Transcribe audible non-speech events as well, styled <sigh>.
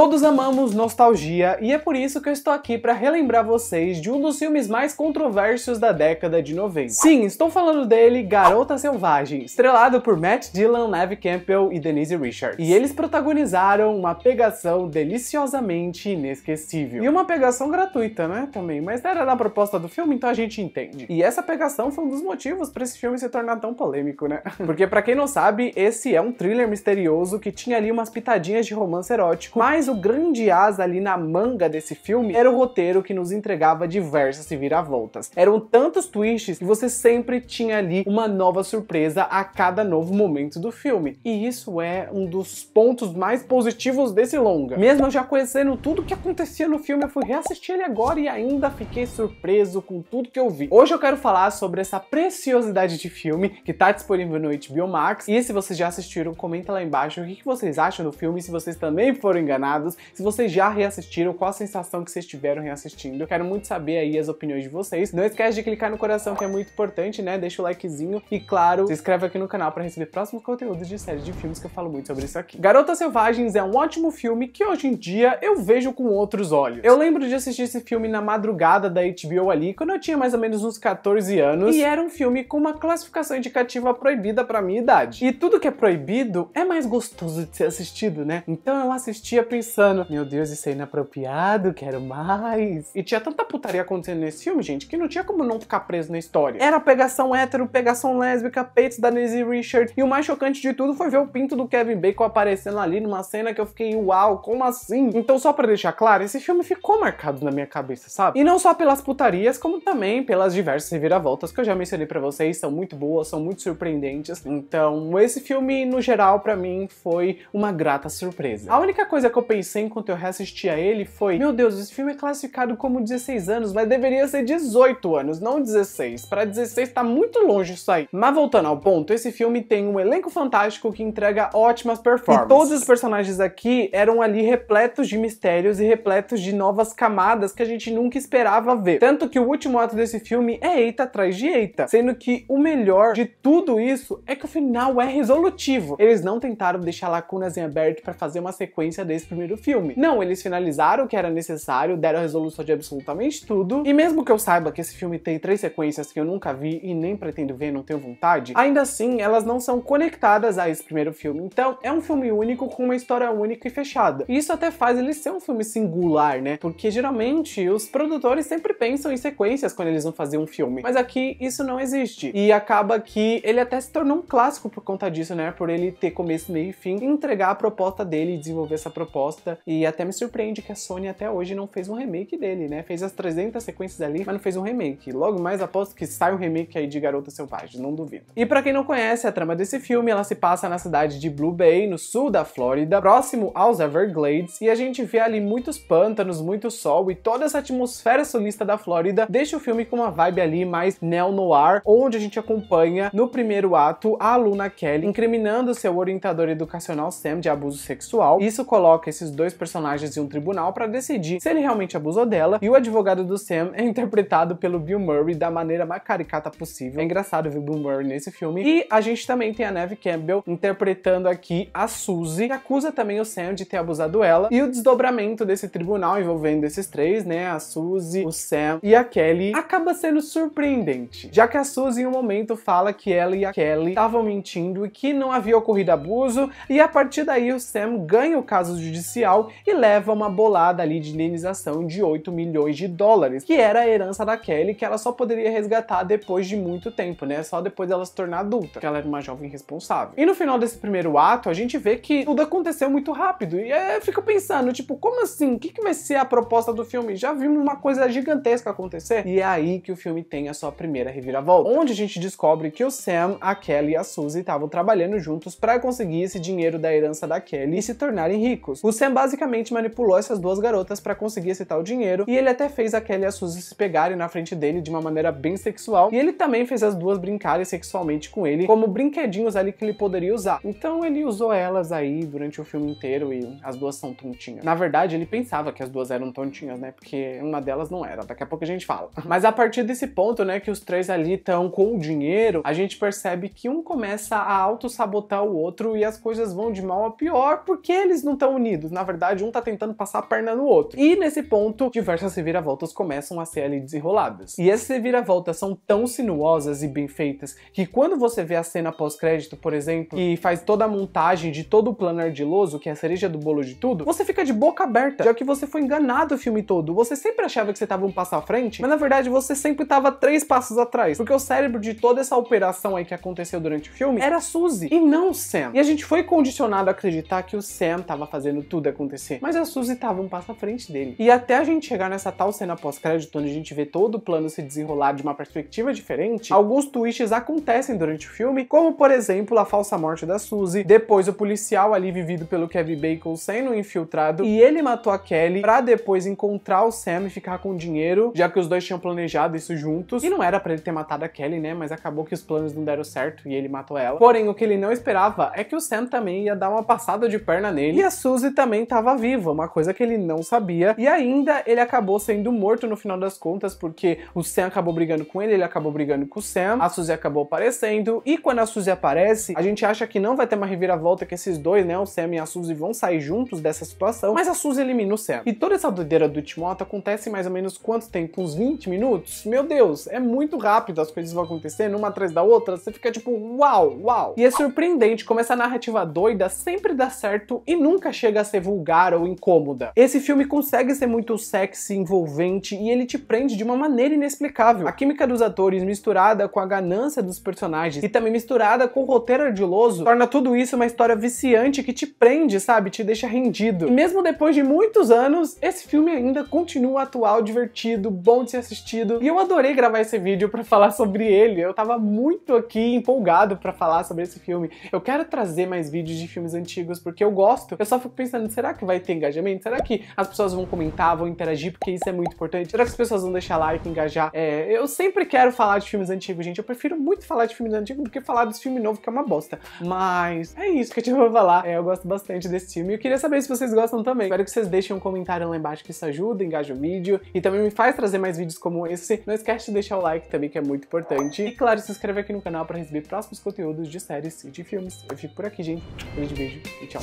Todos amamos nostalgia e é por isso que eu estou aqui para relembrar vocês de um dos filmes mais controversos da década de 90. Sim, estou falando dele, Garota Selvagem, estrelado por Matt Dillon, Neve Campbell e Denise Richards. E eles protagonizaram uma pegação deliciosamente inesquecível. E uma pegação gratuita, né, também, mas era na proposta do filme, então a gente entende. E essa pegação foi um dos motivos para esse filme se tornar tão polêmico, né? <laughs> Porque para quem não sabe, esse é um thriller misterioso que tinha ali umas pitadinhas de romance erótico, mas o grande asa ali na manga desse filme era o roteiro que nos entregava diversas viravoltas. Eram tantos twists que você sempre tinha ali uma nova surpresa a cada novo momento do filme. E isso é um dos pontos mais positivos desse longa. Mesmo eu já conhecendo tudo que acontecia no filme, eu fui reassistir ele agora e ainda fiquei surpreso com tudo que eu vi. Hoje eu quero falar sobre essa preciosidade de filme que tá disponível no HBO Max. E se vocês já assistiram, comenta lá embaixo o que vocês acham do filme, se vocês também foram enganados se vocês já reassistiram, qual a sensação que vocês tiveram reassistindo. Quero muito saber aí as opiniões de vocês. Não esquece de clicar no coração, que é muito importante, né? Deixa o likezinho e, claro, se inscreve aqui no canal para receber próximos conteúdos de séries de filmes que eu falo muito sobre isso aqui. Garotas Selvagens é um ótimo filme que hoje em dia eu vejo com outros olhos. Eu lembro de assistir esse filme na madrugada da HBO ali, quando eu tinha mais ou menos uns 14 anos, e era um filme com uma classificação indicativa proibida para minha idade. E tudo que é proibido é mais gostoso de ser assistido, né? Então eu assistia pensando, meu Deus, isso é inapropriado, quero mais. E tinha tanta putaria acontecendo nesse filme, gente, que não tinha como não ficar preso na história. Era pegação hétero, pegação lésbica, peitos da Nancy Richard. E o mais chocante de tudo foi ver o pinto do Kevin Bacon aparecendo ali numa cena que eu fiquei, uau, como assim? Então, só pra deixar claro, esse filme ficou marcado na minha cabeça, sabe? E não só pelas putarias, como também pelas diversas reviravoltas que eu já mencionei para vocês, são muito boas, são muito surpreendentes. Então, esse filme, no geral, para mim, foi uma grata surpresa. A única coisa que eu pensei enquanto eu reassistia ele foi: Meu Deus, esse filme é classificado como 16 anos, mas deveria ser 18 anos, não 16. Para 16 tá muito longe isso aí. Mas voltando ao ponto, esse filme tem um elenco fantástico que entrega ótimas performances. E todos os personagens aqui eram ali repletos de mistérios e repletos de novas camadas que a gente nunca esperava ver. Tanto que o último ato desse filme é eita atrás de eita, sendo que o melhor de tudo isso é que o final é resolutivo. Eles não tentaram deixar lacunas em aberto para fazer uma sequência desse primeiro primeiro filme. Não, eles finalizaram o que era necessário, deram a resolução de absolutamente tudo, e mesmo que eu saiba que esse filme tem três sequências que eu nunca vi e nem pretendo ver, não tenho vontade, ainda assim elas não são conectadas a esse primeiro filme. Então é um filme único com uma história única e fechada. E isso até faz ele ser um filme singular, né? Porque geralmente os produtores sempre pensam em sequências quando eles vão fazer um filme, mas aqui isso não existe. E acaba que ele até se tornou um clássico por conta disso, né? Por ele ter começo, meio e fim, entregar a proposta dele e desenvolver essa proposta gosta. E até me surpreende que a Sony até hoje não fez um remake dele, né? Fez as 300 sequências ali, mas não fez um remake. Logo mais aposto que sai um remake aí de Garota Selvagem, não duvido. E para quem não conhece a trama desse filme, ela se passa na cidade de Blue Bay, no sul da Flórida, próximo aos Everglades, e a gente vê ali muitos pântanos, muito sol e toda essa atmosfera solista da Flórida deixa o filme com uma vibe ali mais neo-noir, onde a gente acompanha no primeiro ato a aluna Kelly incriminando seu orientador educacional Sam de abuso sexual. Isso coloca esses dois personagens em um tribunal para decidir se ele realmente abusou dela, e o advogado do Sam é interpretado pelo Bill Murray da maneira mais caricata possível. É engraçado ver o Bill Murray nesse filme. E a gente também tem a Neve Campbell interpretando aqui a Suzy, que acusa também o Sam de ter abusado dela, e o desdobramento desse tribunal envolvendo esses três, né, a Suzy, o Sam e a Kelly, acaba sendo surpreendente, já que a Suzy em um momento fala que ela e a Kelly estavam mentindo e que não havia ocorrido abuso, e a partir daí o Sam ganha o caso judicial oficial e leva uma bolada ali de indenização de 8 milhões de dólares, que era a herança da Kelly que ela só poderia resgatar depois de muito tempo, né? Só depois dela se tornar adulta, que ela era uma jovem responsável. E no final desse primeiro ato, a gente vê que tudo aconteceu muito rápido. E eu fico pensando, tipo, como assim? O que, que vai ser a proposta do filme? Já vimos uma coisa gigantesca acontecer? E é aí que o filme tem a sua primeira reviravolta, onde a gente descobre que o Sam, a Kelly e a Suzy estavam trabalhando juntos para conseguir esse dinheiro da herança da Kelly e se tornarem ricos. O Sam basicamente manipulou essas duas garotas para conseguir esse tal dinheiro e ele até fez a Kelly e a Suzy se pegarem na frente dele de uma maneira bem sexual e ele também fez as duas brincarem sexualmente com ele como brinquedinhos ali que ele poderia usar. Então ele usou elas aí durante o filme inteiro e as duas são tontinhas. Na verdade, ele pensava que as duas eram tontinhas, né? Porque uma delas não era. Daqui a pouco a gente fala. <laughs> Mas a partir desse ponto, né, que os três ali estão com o dinheiro, a gente percebe que um começa a auto-sabotar o outro e as coisas vão de mal a pior porque eles não estão unidos na verdade, um tá tentando passar a perna no outro. E nesse ponto, diversas reviravoltas começam a ser ali desenroladas. E essas reviravoltas são tão sinuosas e bem feitas que quando você vê a cena pós-crédito, por exemplo, e faz toda a montagem de todo o plano ardiloso, que é a cereja do bolo de tudo, você fica de boca aberta, já que você foi enganado o filme todo. Você sempre achava que você tava um passo à frente, mas na verdade você sempre tava três passos atrás, porque o cérebro de toda essa operação aí que aconteceu durante o filme era Suzy e não Sam. E a gente foi condicionado a acreditar que o Sam tava fazendo tudo acontecer. Mas a Suzy tava um passo à frente dele. E até a gente chegar nessa tal cena pós-crédito, onde a gente vê todo o plano se desenrolar de uma perspectiva diferente, alguns twists acontecem durante o filme, como por exemplo a falsa morte da Suzy, depois o policial ali vivido pelo Kevin Bacon sendo infiltrado e ele matou a Kelly para depois encontrar o Sam e ficar com o dinheiro, já que os dois tinham planejado isso juntos. E não era para ele ter matado a Kelly, né? Mas acabou que os planos não deram certo e ele matou ela. Porém, o que ele não esperava é que o Sam também ia dar uma passada de perna nele e a Suzy também estava viva, é uma coisa que ele não sabia. E ainda ele acabou sendo morto no final das contas, porque o Sam acabou brigando com ele, ele acabou brigando com o Sam, a Suzy acabou aparecendo. E quando a Suzy aparece, a gente acha que não vai ter uma reviravolta, que esses dois, né, o Sam e a Suzy, vão sair juntos dessa situação, mas a Suzy elimina o Sam. E toda essa doideira do Timóteo acontece em mais ou menos quanto tempo? Uns 20 minutos? Meu Deus, é muito rápido, as coisas vão acontecendo uma atrás da outra, você fica tipo, uau, uau. E é surpreendente como essa narrativa doida sempre dá certo e nunca chega a ser vulgar ou incômoda. Esse filme consegue ser muito sexy, envolvente e ele te prende de uma maneira inexplicável. A química dos atores misturada com a ganância dos personagens e também misturada com o roteiro ardiloso torna tudo isso uma história viciante que te prende, sabe? Te deixa rendido. E mesmo depois de muitos anos, esse filme ainda continua atual, divertido, bom de ser assistido. E eu adorei gravar esse vídeo para falar sobre ele. Eu tava muito aqui empolgado para falar sobre esse filme. Eu quero trazer mais vídeos de filmes antigos porque eu gosto. Eu só fico pensando pensando, será que vai ter engajamento? Será que as pessoas vão comentar, vão interagir, porque isso é muito importante? Será que as pessoas vão deixar like, engajar? É, eu sempre quero falar de filmes antigos, gente. Eu prefiro muito falar de filmes antigos do que falar dos filmes novos, que é uma bosta. Mas é isso que eu tive pra falar. É, eu gosto bastante desse filme. e Eu queria saber se vocês gostam também. Espero que vocês deixem um comentário lá embaixo que isso ajuda, engaja o vídeo e também me faz trazer mais vídeos como esse. Não esquece de deixar o like também, que é muito importante. E claro, se inscreve aqui no canal para receber próximos conteúdos de séries e de filmes. Eu fico por aqui, gente. Um grande beijo e tchau.